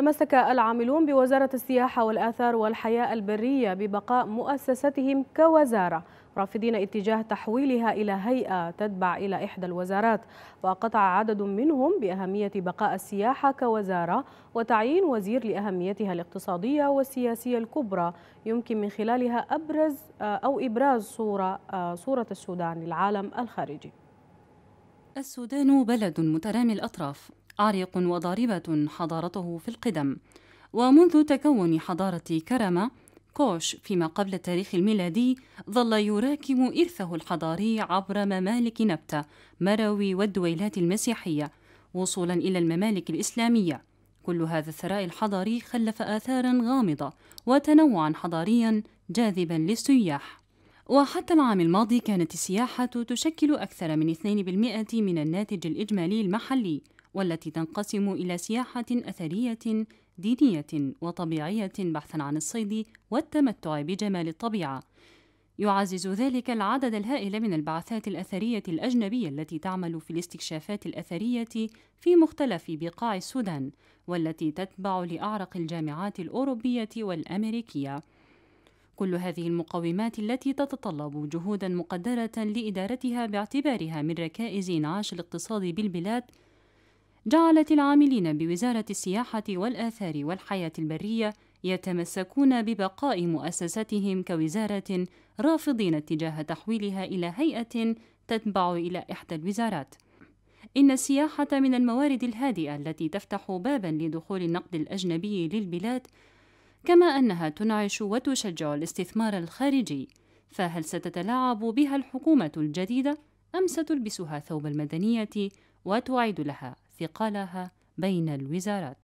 تمسك العاملون بوزارة السياحة والآثار والحياة البرية ببقاء مؤسستهم كوزارة رافضين اتجاه تحويلها إلى هيئة تتبع إلى إحدى الوزارات وقطع عدد منهم بأهمية بقاء السياحة كوزارة وتعيين وزير لأهميتها الاقتصادية والسياسية الكبرى يمكن من خلالها أبرز آه، أو إبراز صورة آه، صورة السودان للعالم الخارجي السودان بلد مترامي الأطراف عريق وضاربة حضارته في القدم ومنذ تكون حضارة كرمة كوش فيما قبل التاريخ الميلادي ظل يراكم إرثه الحضاري عبر ممالك نبتة مروي والدويلات المسيحية وصولا إلى الممالك الإسلامية كل هذا الثراء الحضاري خلف آثارا غامضة وتنوعا حضاريا جاذبا للسياح وحتى العام الماضي كانت السياحة تشكل أكثر من 2% من الناتج الإجمالي المحلي والتي تنقسم إلى سياحة أثرية دينية وطبيعية بحثا عن الصيد والتمتع بجمال الطبيعة يعزز ذلك العدد الهائل من البعثات الأثرية الأجنبية التي تعمل في الاستكشافات الأثرية في مختلف بقاع السودان، والتي تتبع لأعرق الجامعات الأوروبية والأمريكية. كل هذه المقومات التي تتطلب جهودا مقدرة لإدارتها باعتبارها من ركائز انعاش الاقتصاد بالبلاد جعلت العاملين بوزارة السياحة والآثار والحياة البرية يتمسكون ببقاء مؤسستهم كوزارة رافضين اتجاه تحويلها إلى هيئة تتبع إلى إحدى الوزارات. إن السياحة من الموارد الهادئة التي تفتح بابًا لدخول النقد الأجنبي للبلاد، كما أنها تنعش وتشجع الاستثمار الخارجي، فهل ستتلاعب بها الحكومة الجديدة أم ستلبسها ثوب المدنية وتعيد لها استقالها بين الوزارات